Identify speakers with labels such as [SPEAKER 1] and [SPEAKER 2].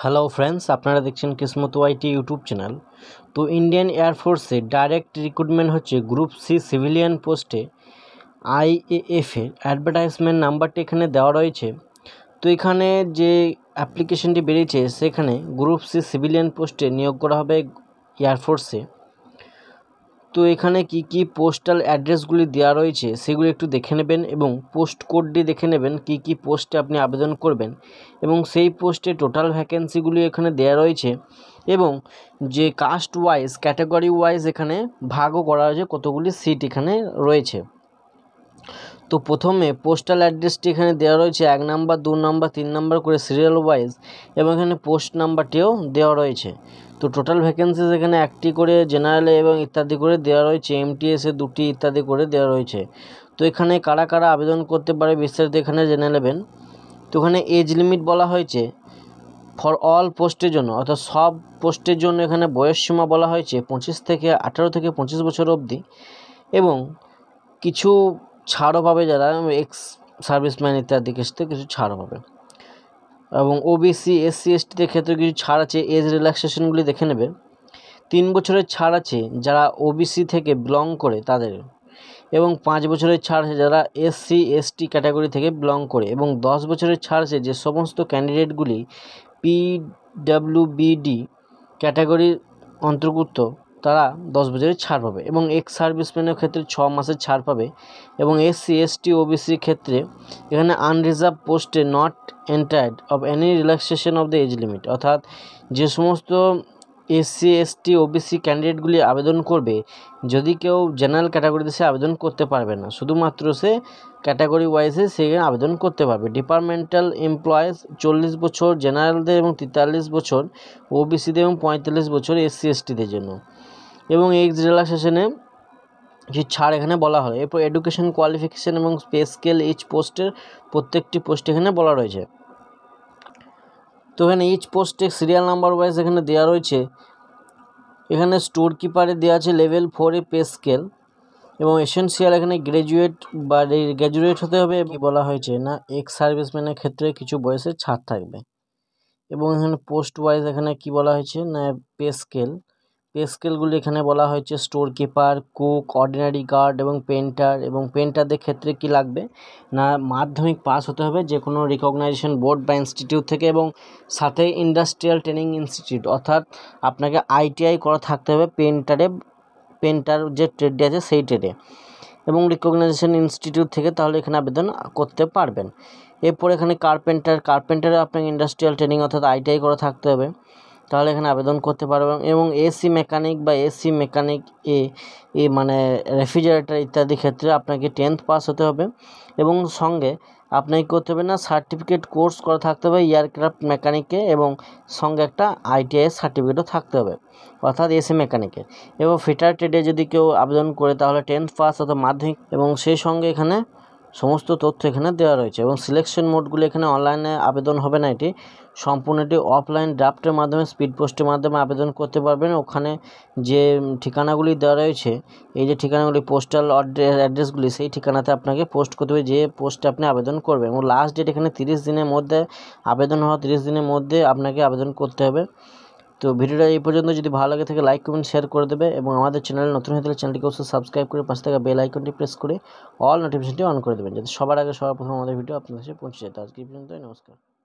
[SPEAKER 1] hello friends আপনারা দেখছেন Kismat YT YouTube channel তো ইন্ডিয়ান এয়ারফোর্সে ডাইরেক্ট রিক্রুটমেন্ট হচ্ছে গ্রুপ সি সিভিলিয়ান পোস্টে আইএএফের অ্যাডভার্টাইজমেন্ট নাম্বারটি এখানে দেওয়া রয়েছে তো এখানে যে অ্যাপ্লিকেশনটি বেরিয়েছে সেখানে গ্রুপ সি সিভিলিয়ান পোস্টে নিয়োগ করা হবে এয়ারফোর্সে তো এখানে কি কি পোস্টাল অ্যাড্রেসগুলি দেওয়া রয়েছে সেগুলি একটু দেখে নেবেন এবং পোস্ট কোডটি দেখে নেবেন কি কি পোস্টে আপনি আবেদন করবেন এবং সেই পোস্টে টোটাল ভ্যাকেন্সিগুলি এখানে দেওয়া রয়েছে এবং যে কাস্ট ওয়াইজ ক্যাটাগরি ওয়াইজ এখানে ভাগও করা হয়েছে কতগুলি সিট এখানে রয়েছে তো প্রথমে পোস্টাল অ্যাড্রেসটি এখানে দেওয়া রয়েছে এক নাম্বার দু নাম্বার তিন নাম্বার করে সিরিয়াল ওয়াইজ এবং এখানে পোস্ট নাম্বারটিও দেওয়া রয়েছে তো টোটাল ভ্যাকেন্সিস এখানে একটি করে জেনারেলে এবং ইত্যাদি করে দেওয়া রয়েছে এমটিএসে দুটি ইত্যাদি করে দেওয়া রয়েছে তো এখানে কারা কারা আবেদন করতে পারে বিস্তারিত এখানে জেনে নেবেন তো ওখানে এজ লিমিট বলা হয়েছে ফর অল পোস্টের জন্য অর্থাৎ সব পোস্টের জন্য এখানে বয়সসীমা বলা হয়েছে পঁচিশ থেকে আঠারো থেকে পঁচিশ বছর অবধি এবং কিছু ছাড়ও পাবে যারা এক্স সার্ভিসম্যান ইত্যাদি ক্ষেত্রে কিছু ছাড়ও পাবে এবং ওবিসি এসসি এসটিদের ক্ষেত্রে কিছু ছাড় আছে এজ রিল্যাক্সেশনগুলি দেখে নেবে তিন বছরের ছাড় আছে যারা ওবিসি থেকে বিলং করে তাদের এবং পাঁচ বছরের ছাড় আছে যারা এসসি এসটি ক্যাটাগরি থেকে বিলং করে এবং দশ বছরের ছাড় আছে যে সমস্ত ক্যান্ডিডেটগুলি পিডাব্লিউবিডি ক্যাটাগরির অন্তর্ভুক্ত তারা দশ বছরের ছাড় পাবে এবং এক্স সার্ভিসম্যানের ক্ষেত্রে ছ মাসের ছাড় পাবে এবং এসসি এসটি ওবিসির ক্ষেত্রে এখানে আনরিজার্ভ পোস্টে not entitled of any relaxation of the age limit অর্থাৎ যে সমস্ত এসসি এসটি ওবিসি ক্যান্ডিডেটগুলি আবেদন করবে যদি কেউ জেনারেল ক্যাটাগরিতে সে আবেদন করতে পারবে না শুধুমাত্র সে ক্যাটাগরি ওয়াইজে সে আবেদন করতে পারবে ডিপার্টমেন্টাল এমপ্লয়েজ চল্লিশ বছর জেনারেলদের এবং তেতাল্লিশ বছর ওবিসিদের এবং পঁয়তাল্লিশ বছর এসসি এসটিদের জন্য এবং এক্স সেশনে যে ছাড় এখানে বলা হয় এরপর এডুকেশন কোয়ালিফিকেশান এবং পে স্কেল এইচ পোস্টের প্রত্যেকটি পোস্ট এখানে বলা রয়েছে তো এখানে এইচ পোস্টে সিরিয়াল নাম্বার ওয়াইজ এখানে দেওয়া রয়েছে এখানে স্টোর কিপারে দেওয়া আছে লেভেল ফোরে পে স্কেল এবং এসেন্সিয়াল এখানে গ্র্যাজুয়েট বা গ্র্যাজুয়েট হতে হবে বলা হয়েছে না এক্স সার্ভিসম্যানের ক্ষেত্রে কিছু বয়সের ছাড় থাকবে এবং এখানে পোস্ট ওয়াইজ এখানে কি বলা হয়েছে না পে স্কেল পে স্কেলগুলি এখানে বলা হয়েছে store keeper cook ordinary guard এবং পেন্টার এবং পেন্টারদের ক্ষেত্রে কি লাগবে না মাধ্যমিক পাস হতে হবে যে কোনো রিকগনাইজেশন বোর্ড বা ইনস্টিটিউট থেকে এবং সাথে ইন্ডাস্ট্রিয়াল ট্রেনিং ইনস্টিটিউট অর্থাৎ আপনাকে আইটিআই করা থাকতে হবে পেন্টারে পেন্টার যে ট্রেডটি আছে সেই ট্রেডে এবং রিকগনাইজেশন ইনস্টিটিউট থেকে তাহলে এখানে আবেদন করতে পারবেন এরপর এখানে কার্পেন্টার কার্পেন্টারে আপনাকে ইন্ডাস্ট্রিয়াল ট্রেনিং অর্থাৎ আইটিআই করা থাকতে হবে তাহলে এখানে আবেদন করতে পারবেন এবং এসি মেকানিক বা এসি মেকানিক এ এ মানে রেফ্রিজারেটর ইত্যাদি ক্ষেত্রে আপনাকে টেন্থ পাস হতে হবে এবং সঙ্গে আপনাকে করতে হবে না সার্টিফিকেট কোর্স করা থাকতে হবে এয়ারক্রাফট মেকানিকে এবং সঙ্গে একটা আইটিআই সার্টিফিকেটও থাকতে হবে অর্থাৎ এসি মেকানিকে এবং ফিটার ট্রেডে যদি কেউ আবেদন করে তাহলে টেন্থ পাস অর্থাৎ মাধ্যমিক এবং সেই সঙ্গে এখানে সমস্ত তথ্য এখানে দেওয়া রয়েছে এবং সিলেকশন মোডগুলি এখানে অনলাইনে আবেদন হবে না এটি সম্পূর্ণটি অফলাইন ড্রাফটের মাধ্যমে স্পিড পোস্টের মাধ্যমে আবেদন করতে পারবেন ওখানে যে ঠিকানাগুলি দেওয়া রয়েছে এই যে ঠিকানাগুলি পোস্টাল অ্যাড্রেসগুলি সেই ঠিকানাতে আপনাকে পোস্ট করতে হবে যে পোস্টে আপনি আবেদন করবেন এবং লাস্ট ডেট এখানে তিরিশ দিনের মধ্যে আবেদন হওয়া তিরিশ দিনের মধ্যে আপনাকে আবেদন করতে হবে তো ভিডিওটা এই পর্যন্ত যদি ভালো লাগে থাকে লাইক কমেন্ট শেয়ার করে দেবে এবং আমাদের চ্যানেল নতুন হয়ে থাকলে চ্যানেলটিকে অবশ্যই সাবস্ক্রাইব করে পাশে থাকা বেল আইকনটি প্রেস করে অল নোটিফিকেশনটি অন করে দেবেন যাতে সবার আগে সবার প্রথম আমাদের ভিডিও আপনাদের কাছে পৌঁছে যায় তো আজকে পর্যন্ত নমস্কার